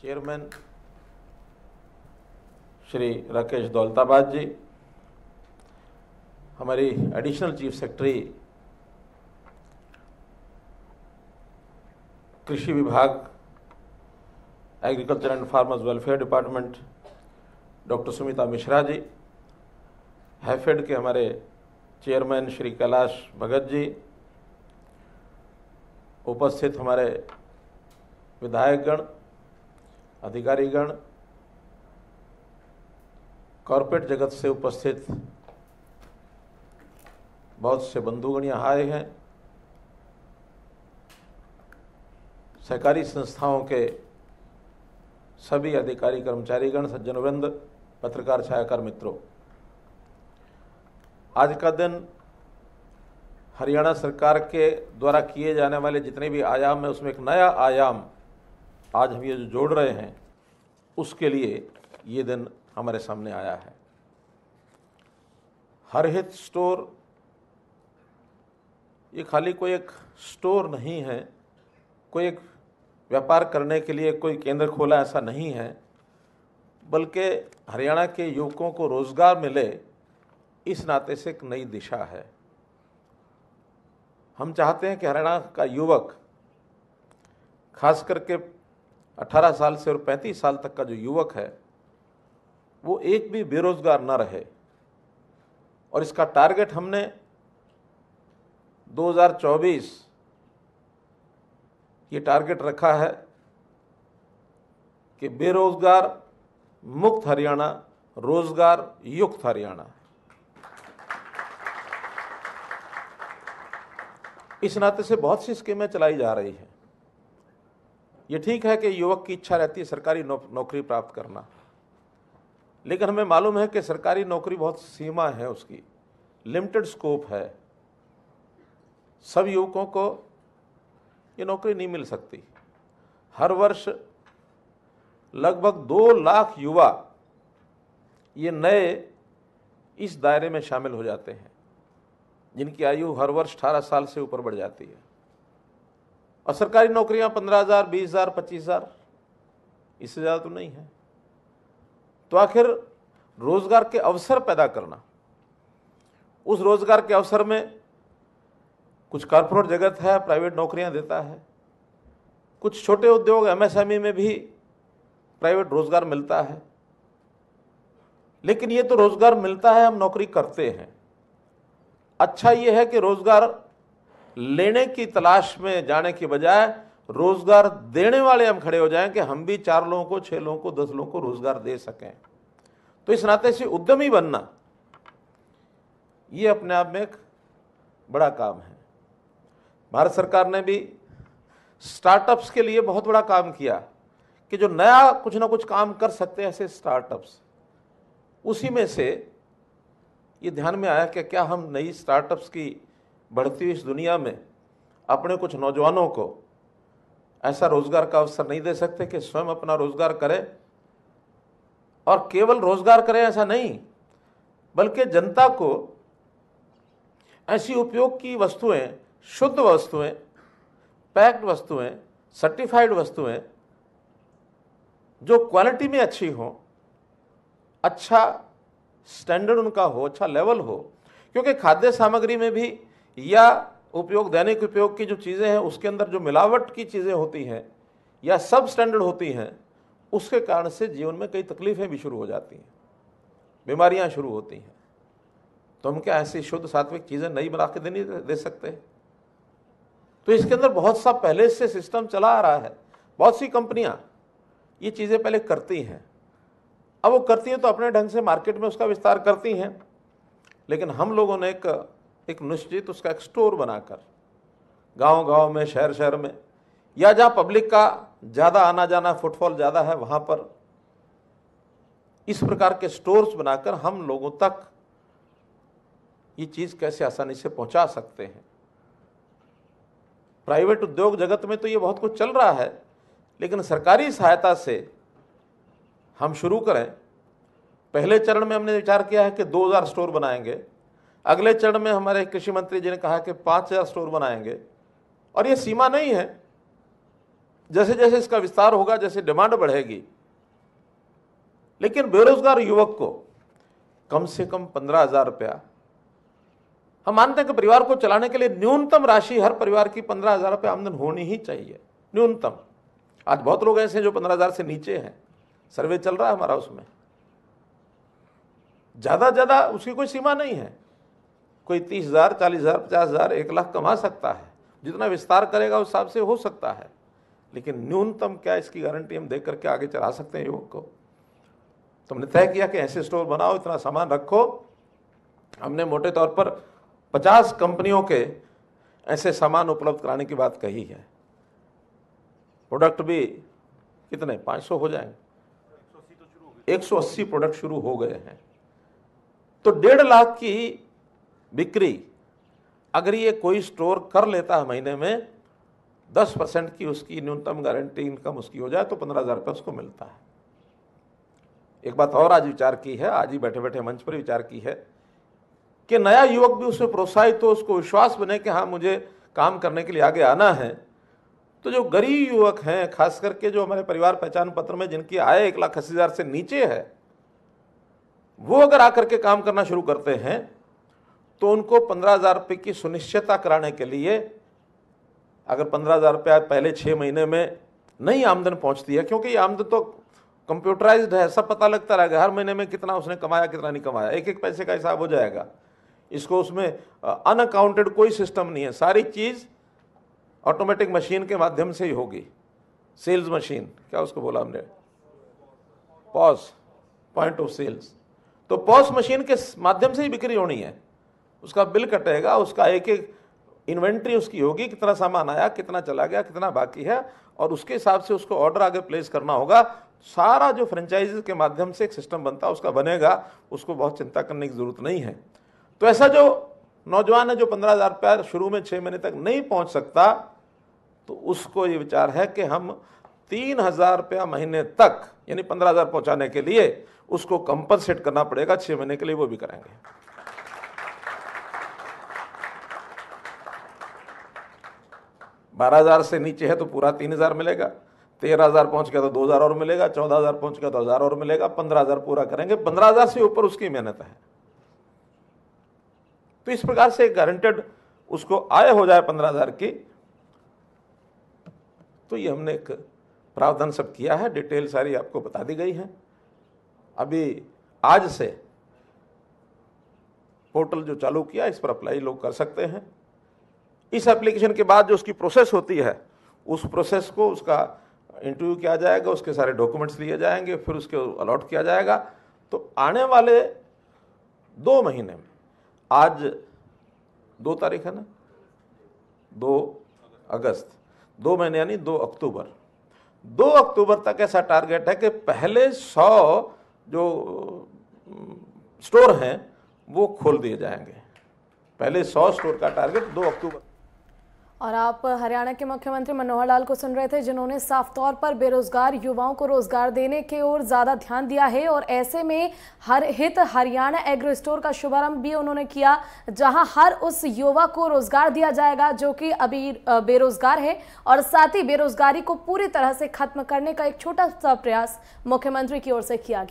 chairman Shri Rakesh Daulatabad ji हमारी additional chief secretary कृषि विभाग agriculture and farmers welfare department doctor Sumita Mishra ji HAFED के हमारे चेयरमैन श्री कैलाश भगत जी उपस्थित हमारे विधायकगण अधिकारीगण कॉरपोरेट जगत से उपस्थित बहुत से बंधुगण यहाँ आए हैं सहकारी संस्थाओं के सभी अधिकारी कर्मचारीगण वृंद पत्रकार छायाकार मित्रों आज का दिन हरियाणा सरकार के द्वारा किए जाने वाले जितने भी आयाम हैं उसमें एक नया आयाम आज हम ये जो जोड़ रहे हैं उसके लिए ये दिन हमारे सामने आया है हर हित स्टोर ये खाली कोई एक स्टोर नहीं है कोई एक व्यापार करने के लिए कोई केंद्र खोला ऐसा नहीं है बल्कि हरियाणा के युवकों को रोज़गार मिले इस नाते से एक नई दिशा है हम चाहते हैं कि हरियाणा का युवक खास करके 18 साल से और 35 साल तक का जो युवक है वो एक भी बेरोजगार ना रहे और इसका टारगेट हमने 2024 ये टारगेट रखा है कि बेरोजगार मुक्त हरियाणा रोजगार युक्त हरियाणा इस नाते से बहुत सी स्कीमें चलाई जा रही हैं ये ठीक है कि युवक की इच्छा रहती है सरकारी नौ, नौकरी प्राप्त करना लेकिन हमें मालूम है कि सरकारी नौकरी बहुत सीमा है उसकी लिमिटेड स्कोप है सब युवकों को ये नौकरी नहीं मिल सकती हर वर्ष लगभग दो लाख युवा ये नए इस दायरे में शामिल हो जाते हैं जिनकी आयु हर वर्ष अठारह साल से ऊपर बढ़ जाती है और सरकारी नौकरियां पंद्रह हज़ार बीस हज़ार पच्चीस हज़ार इससे ज़्यादा तो नहीं है तो आखिर रोज़गार के अवसर पैदा करना उस रोज़गार के अवसर में कुछ कॉरपोरेट जगत है प्राइवेट नौकरियां देता है कुछ छोटे उद्योग एमएसएमई में भी प्राइवेट रोज़गार मिलता है लेकिन ये तो रोज़गार मिलता है हम नौकरी करते हैं अच्छा ये है कि रोज़गार लेने की तलाश में जाने की बजाय रोजगार देने वाले हम खड़े हो जाएं कि हम भी चार लोगों को छह लोगों को दस लोगों को रोजगार दे सकें तो इस नाते से उद्यमी बनना ये अपने आप में एक बड़ा काम है भारत सरकार ने भी स्टार्टअप्स के लिए बहुत बड़ा काम किया कि जो नया कुछ ना कुछ काम कर सकते हैं ऐसे स्टार्टअप्स उसी में से ये ध्यान में आया कि क्या हम नई स्टार्टअप्स की बढ़ती हुई इस दुनिया में अपने कुछ नौजवानों को ऐसा रोजगार का अवसर नहीं दे सकते कि स्वयं अपना रोजगार करें और केवल रोजगार करें ऐसा नहीं बल्कि जनता को ऐसी उपयोग की वस्तुएं शुद्ध वस्तुएं पैक्ड वस्तुएं सर्टिफाइड वस्तुएं जो क्वालिटी में अच्छी हो अच्छा स्टैंडर्ड उनका हो अच्छा लेवल हो क्योंकि खाद्य सामग्री में भी या उपयोग दैनिक उपयोग की जो चीज़ें हैं उसके अंदर जो मिलावट की चीज़ें होती हैं या सब स्टैंडर्ड होती हैं उसके कारण से जीवन में कई तकलीफ़ें भी शुरू हो जाती हैं बीमारियां शुरू होती हैं तो हम क्या ऐसी शुद्ध सात्विक चीज़ें नहीं बना के नहीं दे सकते तो इसके अंदर बहुत सा पहले से सिस्टम चला आ रहा है बहुत सी कंपनियां ये चीज़ें पहले करती हैं अब वो करती हैं तो अपने ढंग से मार्केट में उसका विस्तार करती हैं लेकिन हम लोगों ने एक एक निश्चित उसका एक स्टोर बनाकर गांव गांव में शहर शहर में या जहाँ पब्लिक का ज़्यादा आना जाना फुटफॉल ज़्यादा है वहाँ पर इस प्रकार के स्टोर्स बनाकर हम लोगों तक ये चीज़ कैसे आसानी से पहुंचा सकते हैं प्राइवेट उद्योग जगत में तो ये बहुत कुछ चल रहा है लेकिन सरकारी सहायता से हम शुरू करें पहले चरण में हमने विचार किया है कि 2000 स्टोर बनाएंगे अगले चरण में हमारे कृषि मंत्री जी ने कहा कि पाँच हज़ार स्टोर बनाएंगे और ये सीमा नहीं है जैसे जैसे इसका विस्तार होगा जैसे डिमांड बढ़ेगी लेकिन बेरोजगार युवक को कम से कम पंद्रह हज़ार रुपया हम मानते हैं कि परिवार को चलाने के लिए न्यूनतम राशि हर परिवार की पंद्रह हज़ार रुपया आमदन होनी ही चाहिए न्यूनतम आज बहुत लोग ऐसे हैं जो पंद्रह हज़ार से नीचे हैं सर्वे चल रहा है हमारा उसमें ज़्यादा ज़्यादा उसकी कोई सीमा नहीं है कोई तीस हज़ार चालीस हज़ार पचास हज़ार एक लाख कमा सकता है जितना विस्तार करेगा उस हिसाब से हो सकता है लेकिन न्यूनतम क्या इसकी गारंटी हम दे करके आगे चला सकते हैं युवक को तुमने तय किया कि ऐसे स्टोर बनाओ इतना सामान रखो हमने मोटे तौर पर पचास कंपनियों के ऐसे सामान उपलब्ध कराने की बात कही है प्रोडक्ट भी कितने 500 हो जाएंगे 180 प्रोडक्ट तो शुरू हो गए हैं तो डेढ़ लाख की बिक्री अगर ये कोई स्टोर कर लेता है महीने में दस परसेंट की उसकी न्यूनतम गारंटी इनकम उसकी हो जाए तो पंद्रह हज़ार रुपये उसको मिलता है एक बात और आज विचार की है आज ही बैठे बैठे मंच पर विचार की है कि नया युवक भी उसमें प्रोत्साहित हो उसको विश्वास बने कि हाँ मुझे काम करने के लिए आगे आना है तो जो गरीब युवक हैं खास करके जो हमारे परिवार पहचान पत्र में जिनकी आय एक लाख अस्सी हज़ार से नीचे है वो अगर आकर के काम करना शुरू करते हैं तो उनको पंद्रह हज़ार रुपये की सुनिश्चितता कराने के लिए अगर पंद्रह हज़ार रुपया पहले छः महीने में नहीं आमदन पहुंचती है क्योंकि ये आमदन तो कंप्यूटराइज्ड है सब पता लगता रहेगा हर महीने में कितना उसने कमाया कितना नहीं कमाया एक एक पैसे का हिसाब हो जाएगा इसको उसमें अनअकाउंटेड कोई सिस्टम नहीं है सारी चीज़ ऑटोमेटिक मशीन के माध्यम से ही होगी सेल्स मशीन क्या उसको बोला हमने पॉस पॉइंट ऑफ सेल्स तो पॉस मशीन के माध्यम से ही बिक्री होनी है उसका बिल कटेगा उसका एक एक इन्वेंट्री उसकी होगी कितना सामान आया कितना चला गया कितना बाकी है और उसके हिसाब से उसको ऑर्डर आगे प्लेस करना होगा सारा जो फ्रेंचाइज के माध्यम से एक सिस्टम बनता है उसका बनेगा उसको बहुत चिंता करने की ज़रूरत नहीं है तो ऐसा जो नौजवान है जो पंद्रह हज़ार रुपया शुरू में छः महीने तक नहीं पहुंच सकता तो उसको ये विचार है कि हम तीन हज़ार रुपया महीने तक यानी पंद्रह हज़ार पहुँचाने के लिए उसको कंपनसेट करना पड़ेगा छः महीने के लिए वो भी करेंगे बारह हज़ार से नीचे है तो पूरा तीन हज़ार मिलेगा तेरह हज़ार पहुँच गया तो दो हज़ार और मिलेगा चौदह हज़ार पहुँच गया तो हज़ार और मिलेगा पंद्रह हज़ार पूरा करेंगे पंद्रह हज़ार से ऊपर उसकी मेहनत है तो इस प्रकार से गारंटेड उसको आय हो जाए पंद्रह हज़ार की तो ये हमने एक प्रावधान सब किया है डिटेल सारी आपको बता दी गई है अभी आज से पोर्टल जो चालू किया इस पर अप्लाई लोग कर सकते हैं इस एप्लीकेशन के बाद जो उसकी प्रोसेस होती है उस प्रोसेस को उसका इंटरव्यू किया जाएगा उसके सारे डॉक्यूमेंट्स लिए जाएंगे फिर उसके अलॉट किया जाएगा तो आने वाले दो महीने में आज दो तारीख है ना दो अगस्त दो महीने यानी दो अक्टूबर दो अक्टूबर तक ऐसा टारगेट है कि पहले सौ जो स्टोर हैं वो खोल दिए जाएंगे पहले सौ स्टोर का टारगेट दो अक्टूबर और आप हरियाणा के मुख्यमंत्री मनोहर लाल को सुन रहे थे जिन्होंने साफ तौर पर बेरोजगार युवाओं को रोजगार देने के ओर ज़्यादा ध्यान दिया है और ऐसे में हर हित हरियाणा एग्रो स्टोर का शुभारंभ भी उन्होंने किया जहां हर उस युवा को रोजगार दिया जाएगा जो कि अभी बेरोजगार है और साथ ही बेरोजगारी को पूरी तरह से खत्म करने का एक छोटा सा प्रयास मुख्यमंत्री की ओर से किया गया